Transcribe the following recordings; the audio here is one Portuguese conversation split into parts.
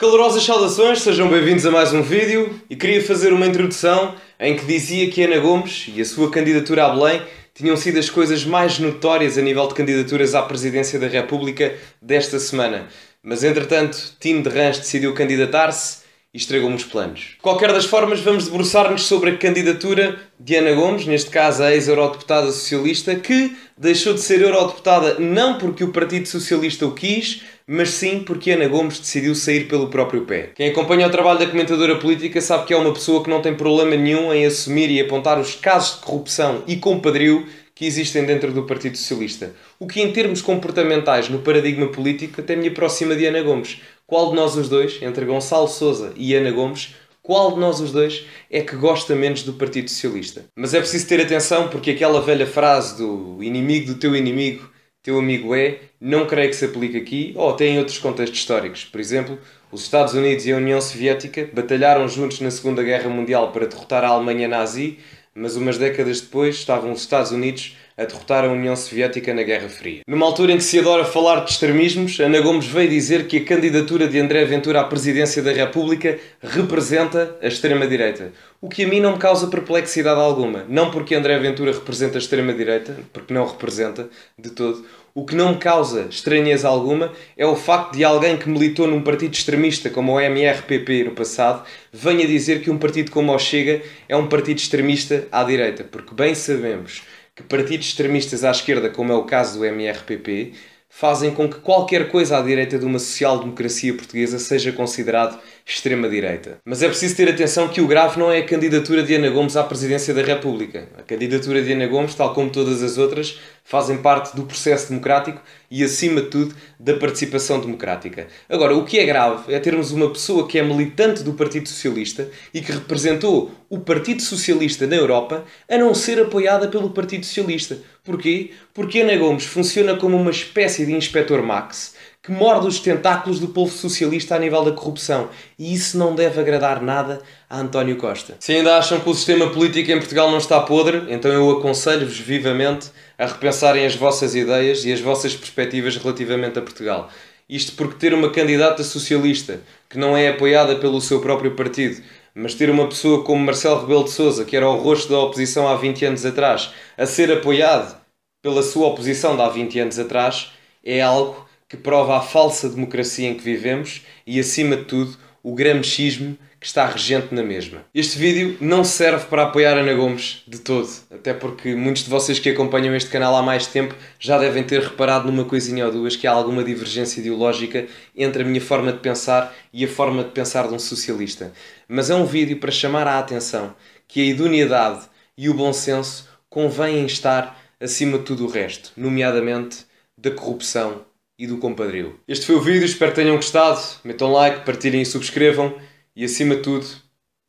Calorosas saudações, sejam bem-vindos a mais um vídeo e queria fazer uma introdução em que dizia que Ana Gomes e a sua candidatura a Belém tinham sido as coisas mais notórias a nível de candidaturas à presidência da República desta semana. Mas entretanto, Tino de Rãs decidiu candidatar-se e estragou-me os planos. De qualquer das formas, vamos debruçar-nos sobre a candidatura de Ana Gomes, neste caso a ex-eurodeputada socialista, que deixou de ser eurodeputada não porque o Partido Socialista o quis, mas sim porque Ana Gomes decidiu sair pelo próprio pé. Quem acompanha o trabalho da comentadora política sabe que é uma pessoa que não tem problema nenhum em assumir e apontar os casos de corrupção e compadrio que existem dentro do Partido Socialista. O que, em termos comportamentais, no paradigma político, até me aproxima de Ana Gomes, qual de nós os dois, entre Gonçalo Souza e Ana Gomes, qual de nós os dois é que gosta menos do Partido Socialista? Mas é preciso ter atenção porque aquela velha frase do inimigo do teu inimigo, teu amigo é, não creio que se aplique aqui ou até em outros contextos históricos. Por exemplo, os Estados Unidos e a União Soviética batalharam juntos na Segunda Guerra Mundial para derrotar a Alemanha nazi, mas umas décadas depois estavam os Estados Unidos a derrotar a União Soviética na Guerra Fria. Numa altura em que se adora falar de extremismos, Ana Gomes veio dizer que a candidatura de André Ventura à presidência da República representa a extrema-direita. O que a mim não me causa perplexidade alguma. Não porque André Ventura representa a extrema-direita, porque não representa de todo. O que não me causa estranheza alguma é o facto de alguém que militou num partido extremista como o MRPP no passado venha dizer que um partido como o Chega é um partido extremista à direita, porque bem sabemos que partidos extremistas à esquerda, como é o caso do MRPP, fazem com que qualquer coisa à direita de uma social-democracia portuguesa seja considerado extrema-direita. Mas é preciso ter atenção que o grave não é a candidatura de Ana Gomes à presidência da República. A candidatura de Ana Gomes, tal como todas as outras, fazem parte do processo democrático e, acima de tudo, da participação democrática. Agora, o que é grave é termos uma pessoa que é militante do Partido Socialista e que representou o Partido Socialista na Europa a não ser apoiada pelo Partido Socialista. Porquê? Porque Ana Gomes funciona como uma espécie de inspetor Max que morde os tentáculos do povo socialista a nível da corrupção. E isso não deve agradar nada a António Costa. Se ainda acham que o sistema político em Portugal não está podre, então eu aconselho-vos vivamente a repensarem as vossas ideias e as vossas perspectivas relativamente a Portugal. Isto porque ter uma candidata socialista que não é apoiada pelo seu próprio partido, mas ter uma pessoa como Marcelo Rebelo de Sousa, que era o rosto da oposição há 20 anos atrás, a ser apoiado pela sua oposição de há 20 anos atrás, é algo que prova a falsa democracia em que vivemos e, acima de tudo, o gramscismo que está regente na mesma. Este vídeo não serve para apoiar Ana Gomes de todo, até porque muitos de vocês que acompanham este canal há mais tempo já devem ter reparado numa coisinha ou duas que há alguma divergência ideológica entre a minha forma de pensar e a forma de pensar de um socialista. Mas é um vídeo para chamar a atenção que a idoneidade e o bom senso convêm estar acima de tudo o resto, nomeadamente da corrupção e do compadrio. Este foi o vídeo, espero que tenham gostado. Metam like, partilhem e subscrevam. E acima de tudo,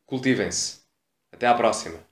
cultivem-se. Até à próxima!